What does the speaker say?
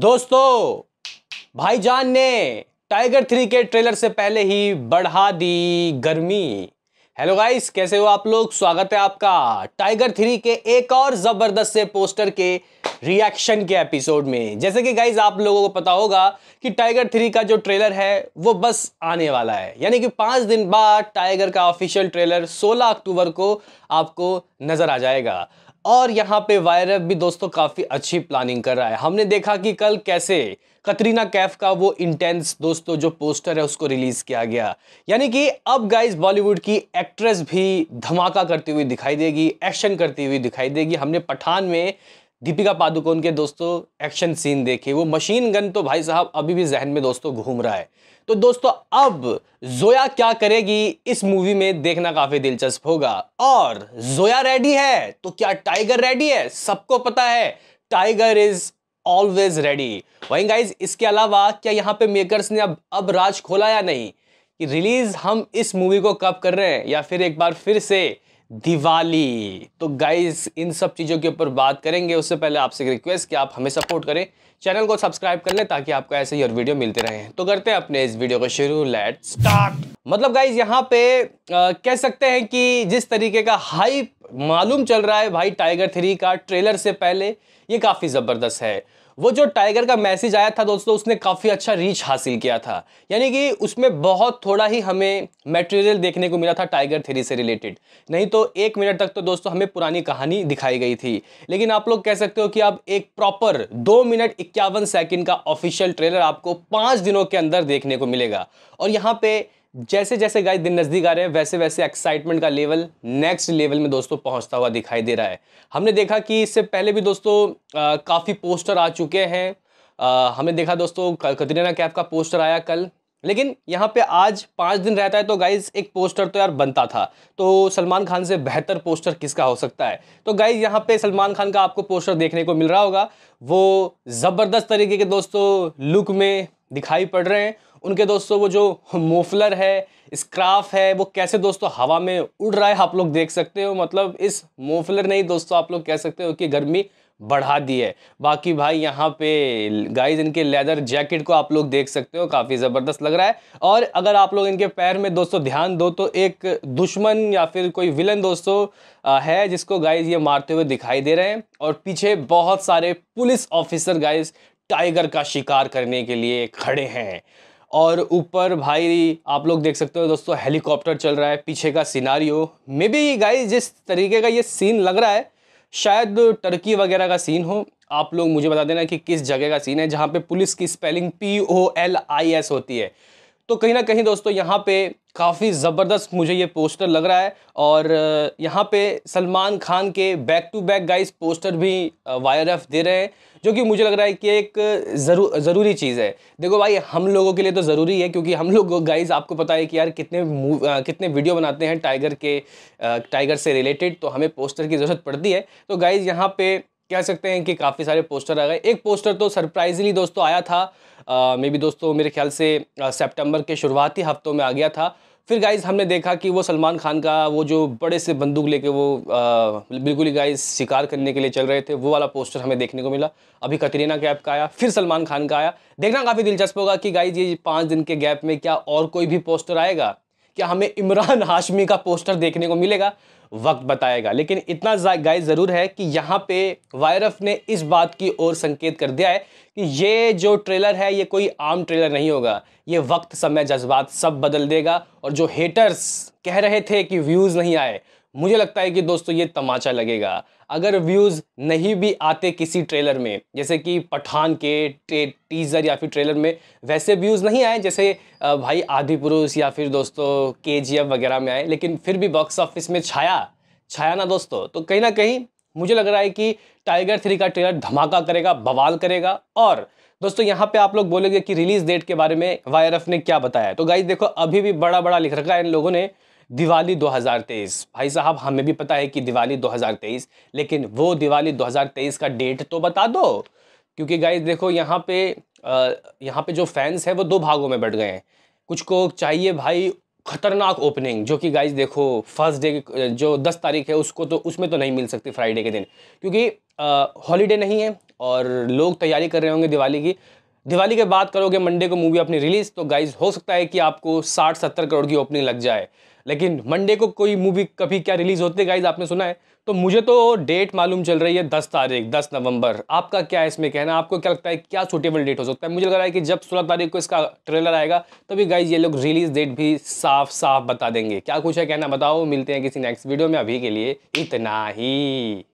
दोस्तों भाईजान ने टाइगर थ्री के ट्रेलर से पहले ही बढ़ा दी गर्मी हेलो गाइस कैसे हो आप लोग स्वागत है आपका टाइगर थ्री के एक और जबरदस्त से पोस्टर के रिएक्शन के एपिसोड में जैसे कि गाइस आप लोगों को पता होगा कि टाइगर थ्री का जो ट्रेलर है वो बस आने वाला है यानी कि पाँच दिन बाद टाइगर का ऑफिशियल ट्रेलर 16 अक्टूबर को आपको नज़र आ जाएगा और यहाँ पे वायरफ भी दोस्तों काफ़ी अच्छी प्लानिंग कर रहा है हमने देखा कि कल कैसे कतरीना कैफ का वो इंटेंस दोस्तों जो पोस्टर है उसको रिलीज़ किया गया यानी कि अब गाइस बॉलीवुड की एक्ट्रेस भी धमाका करती हुई दिखाई देगी एक्शन करती हुई दिखाई देगी हमने पठान में दीपिका पादुकोण के दोस्तों एक्शन सीन देखे वो मशीन गन तो भाई साहब अभी भी जहन में दोस्तों घूम रहा है तो दोस्तों अब जोया क्या करेगी इस मूवी में देखना काफी दिलचस्प होगा और जोया रेडी है तो क्या टाइगर रेडी है सबको पता है टाइगर इज ऑलवेज रेडी वहीं गाइज इसके अलावा क्या यहाँ पे मेकर्स ने अब अब राज खोला या नहीं कि रिलीज हम इस मूवी को कब कर रहे हैं या फिर एक बार फिर से दिवाली तो गाइज इन सब चीज़ों के ऊपर बात करेंगे उससे पहले आपसे रिक्वेस्ट कि आप हमें सपोर्ट करें चैनल को सब्सक्राइब कर लें ताकि आपको ऐसे ही और वीडियो मिलते रहें तो करते हैं अपने इस वीडियो को शुरू लेट स्टार्ट मतलब गाइज यहाँ पे आ, कह सकते हैं कि जिस तरीके का हाइप मालूम चल रहा है भाई टाइगर थ्री का ट्रेलर से पहले ये काफ़ी ज़बरदस्त है वो जो टाइगर का मैसेज आया था दोस्तों उसने काफ़ी अच्छा रीच हासिल किया था यानी कि उसमें बहुत थोड़ा ही हमें मटेरियल देखने को मिला था टाइगर थ्री से रिलेटेड नहीं तो एक मिनट तक तो दोस्तों हमें पुरानी कहानी दिखाई गई थी लेकिन आप लोग कह सकते हो कि आप एक प्रॉपर दो मिनट इक्यावन सेकेंड का ऑफिशियल ट्रेलर आपको पाँच दिनों के अंदर देखने को मिलेगा और यहाँ पर जैसे जैसे गाय दिन नज़दीक आ रहे हैं वैसे वैसे एक्साइटमेंट का लेवल नेक्स्ट लेवल में दोस्तों पहुंचता हुआ दिखाई दे रहा है हमने देखा कि इससे पहले भी दोस्तों काफ़ी पोस्टर आ चुके हैं हमने देखा दोस्तों कतरीना कैफ का पोस्टर आया कल लेकिन यहाँ पे आज पाँच दिन रहता है तो गाइज एक पोस्टर तो यार बनता था तो सलमान खान से बेहतर पोस्टर किसका हो सकता है तो गाइज यहाँ पे सलमान खान का आपको पोस्टर देखने को मिल रहा होगा वो ज़बरदस्त तरीके के दोस्तों लुक में दिखाई पड़ रहे हैं उनके दोस्तों वो जो मोफलर है स्क्राफ है वो कैसे दोस्तों हवा में उड़ रहा है आप लोग देख सकते हो मतलब इस मोफलर नहीं दोस्तों आप लोग कह सकते हो कि गर्मी बढ़ा दी है बाकी भाई यहाँ पे गाइस इनके लेदर जैकेट को आप लोग देख सकते हो काफ़ी ज़बरदस्त लग रहा है और अगर आप लोग इनके पैर में दोस्तों ध्यान दो तो एक दुश्मन या फिर कोई विलन दोस्तों है जिसको गाइस ये मारते हुए दिखाई दे रहे हैं और पीछे बहुत सारे पुलिस ऑफिसर गाइस टाइगर का शिकार करने के लिए खड़े हैं और ऊपर भाई आप लोग देख सकते हो दोस्तों हेलीकॉप्टर चल रहा है पीछे का सिनारियो मे बी गाई जिस तरीके का ये सीन लग रहा है शायद टर्की वगैरह का सीन हो आप लोग मुझे बता देना कि किस जगह का सीन है जहाँ पे पुलिस की spelling P O L I S होती है तो कहीं ना कहीं दोस्तों यहाँ पे काफ़ी ज़बरदस्त मुझे ये पोस्टर लग रहा है और यहाँ पे सलमान खान के back to back guys poster भी वायर दे रहे हैं जो कि मुझे लग रहा है कि एक ज़रू ज़रूरी चीज़ है देखो भाई हम लोगों के लिए तो ज़रूरी है क्योंकि हम लोग गाइस आपको पता है कि यार कितने आ, कितने वीडियो बनाते हैं टाइगर के टाइगर से रिलेटेड तो हमें पोस्टर की ज़रूरत पड़ती है तो गाइज़ यहाँ पर कह सकते हैं कि काफ़ी सारे पोस्टर आ गए एक पोस्टर तो सरप्राइजली दोस्तों आया था मे बी दोस्तों मेरे ख्याल से सेप्टेम्बर के शुरुआती हफ्तों में आ गया था फिर गाइज हमने देखा कि वो सलमान खान का वो जो बड़े से बंदूक लेके वो बिल्कुल ही गाइज शिकार करने के लिए चल रहे थे वो वाला पोस्टर हमें देखने को मिला अभी कतरीना कैप का आया फिर सलमान खान का आया देखना काफ़ी दिलचस्प होगा कि गाइज ये पाँच दिन के गैप में क्या और कोई भी पोस्टर आएगा क्या हमें इमरान हाशमी का पोस्टर देखने को मिलेगा वक्त बताएगा लेकिन इतना गाय ज़रूर है कि यहाँ पे वायरफ ने इस बात की ओर संकेत कर दिया है कि ये जो ट्रेलर है ये कोई आम ट्रेलर नहीं होगा ये वक्त समय जज्बात सब बदल देगा और जो हेटर्स कह रहे थे कि व्यूज़ नहीं आए मुझे लगता है कि दोस्तों ये तमाचा लगेगा अगर व्यूज़ नहीं भी आते किसी ट्रेलर में जैसे कि पठान के टीज़र या फिर ट्रेलर में वैसे व्यूज़ नहीं आए जैसे भाई आदि पुरुष या फिर दोस्तों के वगैरह में आए लेकिन फिर भी बॉक्स ऑफिस में छाया छाया ना दोस्तों तो कहीं ना कहीं मुझे लग रहा है कि टाइगर थ्री का ट्रेलर धमाका करेगा बवाल करेगा और दोस्तों यहाँ पे आप लोग बोलेंगे कि रिलीज़ डेट के बारे में वाई ने क्या बताया तो गाइज देखो अभी भी बड़ा बड़ा लिख रखा है इन लोगों ने दिवाली 2023 भाई साहब हमें भी पता है कि दिवाली 2023 लेकिन वो दिवाली 2023 का डेट तो बता दो क्योंकि गाइज देखो यहाँ पे यहाँ पे जो फैंस हैं वो दो भागों में बढ़ गए हैं कुछ को चाहिए भाई खतरनाक ओपनिंग जो कि गाइज देखो फर्स्ट डे जो दस तारीख है उसको तो उसमें तो नहीं मिल सकती फ्राइडे के दिन क्योंकि हॉलीडे नहीं है और लोग तैयारी कर रहे होंगे दिवाली की दिवाली के बाद करोगे मंडे को मूवी अपनी रिलीज़ तो गाइज हो सकता है कि आपको साठ सत्तर करोड़ की ओपनिंग लग जाए लेकिन मंडे को कोई मूवी कभी क्या रिलीज़ होती है गाइज आपने सुना है तो मुझे तो डेट मालूम चल रही है दस तारीख दस नवंबर आपका क्या है इसमें कहना आपको क्या लगता है क्या सूटेबल डेट हो सकता है मुझे लग रहा है कि जब सोलह तारीख को इसका ट्रेलर आएगा तभी गाइज ये लोग रिलीज़ डेट भी साफ साफ बता देंगे क्या कुछ है कहना बताओ मिलते हैं किसी नेक्स्ट वीडियो में अभी के लिए इतना ही